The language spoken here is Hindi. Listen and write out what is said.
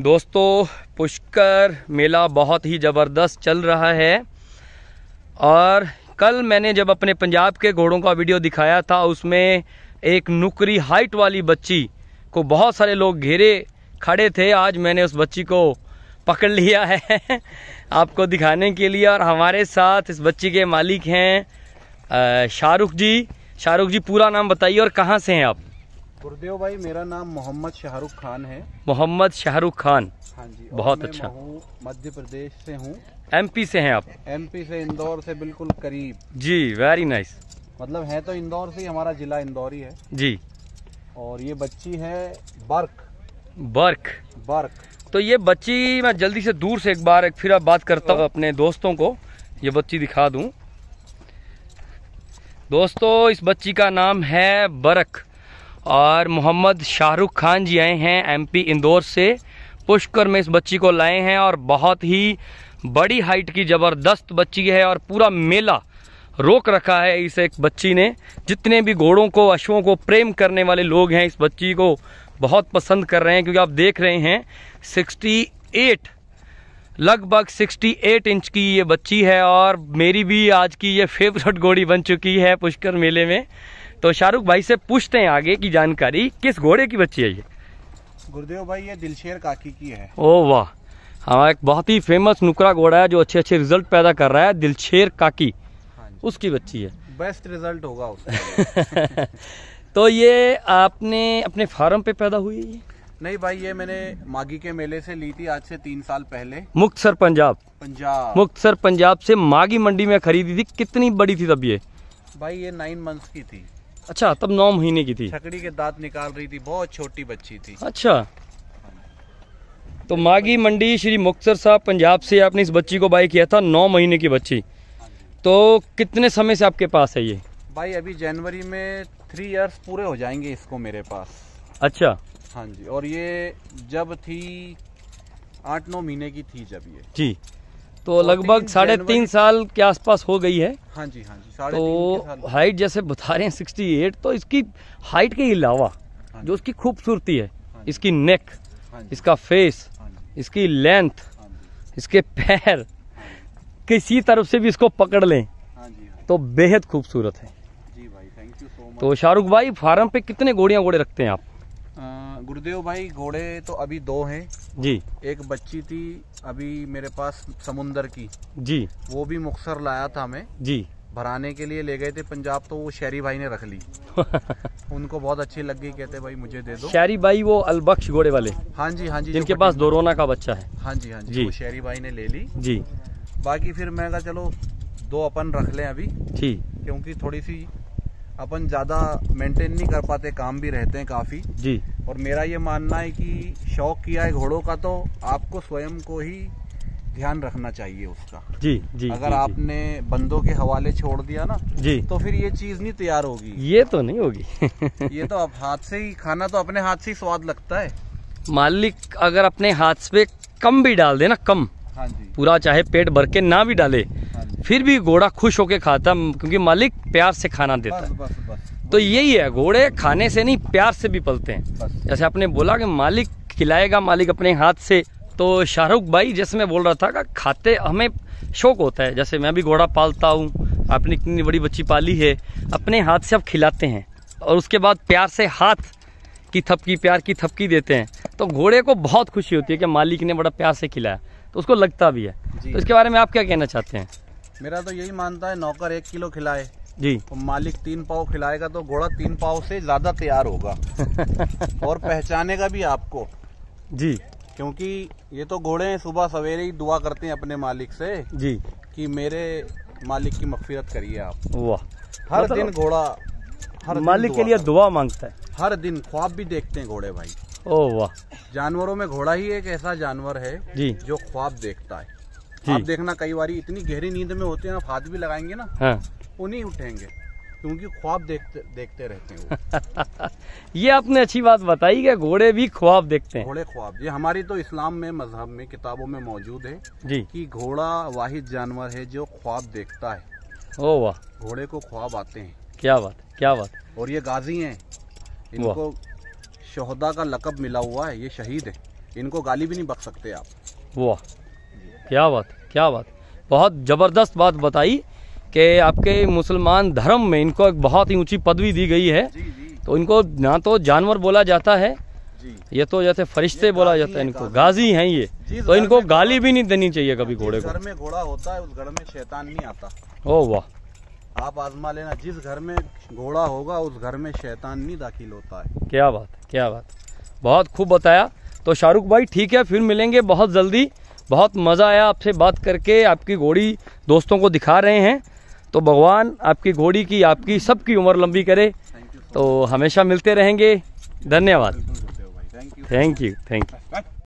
दोस्तों पुष्कर मेला बहुत ही ज़बरदस्त चल रहा है और कल मैंने जब अपने पंजाब के घोड़ों का वीडियो दिखाया था उसमें एक नुकरी हाइट वाली बच्ची को बहुत सारे लोग घेरे खड़े थे आज मैंने उस बच्ची को पकड़ लिया है आपको दिखाने के लिए और हमारे साथ इस बच्ची के मालिक हैं शाहरुख जी शाहरुख जी पूरा नाम बताइए और कहाँ से हैं आप गुरुदेव भाई मेरा नाम मोहम्मद शाहरुख खान है मोहम्मद शाहरुख खान हाँ जी बहुत अच्छा मध्य प्रदेश से हूँ एमपी से हैं आप एमपी से इंदौर से बिल्कुल करीब जी वेरी नाइस मतलब है तो इंदौर से हमारा जिला इंदौर ही है जी और ये बच्ची है बर्क बर्क बर्क तो ये बच्ची मैं जल्दी से दूर से एक बार एक फिर बात करता हूँ अपने दोस्तों को ये बच्ची दिखा दूँ दोस्तों इस बच्ची का नाम है बरक और मोहम्मद शाहरुख खान जी आए हैं एमपी इंदौर से पुष्कर में इस बच्ची को लाए हैं और बहुत ही बड़ी हाइट की ज़बरदस्त बच्ची है और पूरा मेला रोक रखा है इस एक बच्ची ने जितने भी घोड़ों को अश्वों को प्रेम करने वाले लोग हैं इस बच्ची को बहुत पसंद कर रहे हैं क्योंकि आप देख रहे हैं 68 लगभग 68 इंच की ये बच्ची है और मेरी भी आज की ये फेवरेट घोड़ी बन चुकी है पुष्कर मेले में तो शाहरुख भाई से पूछते हैं आगे की जानकारी किस घोड़े की बच्ची है ये गुरुदेव भाई ये दिलशेर काकी की है ओ वाह हमारा एक बहुत ही फेमस नुकरा घोड़ा है जो अच्छे अच्छे रिजल्ट पैदा कर रहा है दिलशेर काकी हाँ उसकी बच्ची है बेस्ट रिजल्ट होगा उसका तो ये आपने अपने फार्म पे पैदा हुई है नहीं भाई ये मैंने माघी के मेले से ली थी आज से तीन साल पहले मुक्तसर पंजाब पंजाब मुक्तसर पंजाब से माघी मंडी में खरीदी थी कितनी बड़ी थी तब ये भाई ये नाइन मंथ्स की थी अच्छा तब नौ महीने की थी छकड़ी के दांत निकाल रही थी बहुत छोटी बच्ची थी अच्छा तो माघी मंडी श्री मुक्तसर साहब पंजाब से आपने इस बच्ची को बाई किया था नौ महीने की बच्ची तो कितने समय से आपके पास है ये भाई अभी जनवरी में थ्री इयर्स पूरे हो जाएंगे इसको मेरे पास अच्छा हाँ जी और ये जब थी आठ नौ महीने की थी जब ये जी तो लगभग साढ़े तीन साल के आसपास हो गई है हाँ जी हाँ जी तो हाइट जैसे बता रहे हैं सिक्सटी एट तो इसकी हाइट के अलावा हाँ जो उसकी खूबसूरती है हाँ इसकी नेक हाँ इसका फेस इसकी लेंथ इसके पैर किसी तरफ से भी इसको पकड़ लें तो बेहद खूबसूरत है तो शाहरुख भाई फार्म पे कितने घोड़ियाँ घोड़े रखते हैं आप गुरुदेव भाई घोड़े तो अभी दो हैं जी एक बच्ची थी अभी मेरे पास समुंदर की जी वो भी मुख्तर लाया था मैं जी भराने के लिए ले गए थे पंजाब तो वो शहरी भाई ने रख ली उनको बहुत अच्छी लग गई कहते भाई मुझे दे दो शहरी भाई वो अलबख्श घोड़े वाले हाँ जी हाँ जी जिनके पास दोरोना का बच्चा है हाँ जी हाँ जी, जी। वो शहरी भाई ने ले ली जी बाकी फिर मैं चलो दो अपन रख लें अभी ठीक क्योंकि थोड़ी सी अपन ज़्यादा मेंटेन नहीं कर पाते काम भी रहते हैं काफ़ी जी और मेरा ये मानना है कि शौक किया है घोड़ों का तो आपको स्वयं को ही ध्यान रखना चाहिए उसका जी जी अगर जी, आपने बंदों के हवाले छोड़ दिया ना जी तो फिर ये चीज नहीं तैयार होगी ये तो नहीं होगी ये तो आप हाथ से ही खाना तो अपने हाथ से ही स्वाद लगता है मालिक अगर अपने हाथ पे कम भी डाल दे ना कम हाँ जी पूरा चाहे पेट भर के ना भी डाले फिर भी घोड़ा खुश होके खाता क्योंकि मालिक प्यार से खाना देता है तो यही है घोड़े खाने से नहीं प्यार से भी पलते हैं जैसे आपने बोला कि मालिक खिलाएगा मालिक अपने हाथ से तो शाहरुख भाई जैसे मैं बोल रहा था कि खाते हमें शौक होता है जैसे मैं भी घोड़ा पालता हूँ आपने इतनी बड़ी बच्ची पाली है अपने हाथ से आप खिलाते हैं और उसके बाद प्यार से हाथ की थपकी प्यार की थपकी देते हैं तो घोड़े को बहुत खुशी होती है कि मालिक ने बड़ा प्यार से खिलाया तो उसको लगता भी है तो इसके बारे में आप क्या कहना चाहते हैं मेरा तो यही मानता है नौकर एक किलो खिलाए जी तो मालिक तीन पाव खिलाएगा तो घोड़ा तीन पाव से ज्यादा तैयार होगा और पहचानेगा भी आपको जी क्योंकि ये तो घोड़े सुबह सवेरे ही दुआ करते हैं अपने मालिक से जी कि मेरे मालिक की मफफरत करिए आप वाह हर मतलब दिन घोड़ा हर मालिक के लिए दुआ मांगता है हर दिन ख्वाब भी देखते हैं घोड़े भाई ओ वाह जानवरों में घोड़ा ही एक ऐसा जानवर है जी जो ख्वाब देखता है आप देखना कई बार इतनी गहरी नींद में होते हैं आप हाथ भी लगाएंगे ना हाँ। वो नहीं उठेंगे क्योंकि ख्वाब देखते देखते रहते हैं ये आपने अच्छी बात बताई कि घोड़े भी ख्वाब देखते हैं घोड़े ख्वाब ये हमारी तो इस्लाम में मजहब में किताबों में मौजूद है जी कि घोड़ा वाहिद जानवर है जो ख्वाब देखता है ओ वाह घोड़े को ख्वाब आते हैं क्या बात क्या बात और ये गाजी हैं इनको शहदा का लकब मिला हुआ है ये शहीद है इनको गाली भी नहीं बख सकते आप वाह क्या बात क्या बात बहुत ज़बरदस्त बात बताई कि आपके मुसलमान धर्म में इनको एक बहुत ही ऊंची पदवी दी गई है जी, जी। तो इनको ना तो जानवर बोला जाता है ये तो जैसे फरिश्ते बोला जाता है इनको गाजी हैं ये तो इनको गाली भी नहीं देनी चाहिए कभी घोड़े को घर में घोड़ा होता है उस घर में शैतान नहीं आता ओ वाह आप आजमा लेना जिस घर में घोड़ा होगा उस घर में शैतान नहीं दाखिल होता है क्या बात क्या बात बहुत खूब बताया तो शाहरुख भाई ठीक है फिर मिलेंगे बहुत जल्दी बहुत मज़ा आया आपसे बात करके आपकी घोड़ी दोस्तों को दिखा रहे हैं तो भगवान आपकी घोड़ी की आपकी सबकी उम्र लंबी करे तो हमेशा मिलते रहेंगे धन्यवाद थैंक यू थैंक यू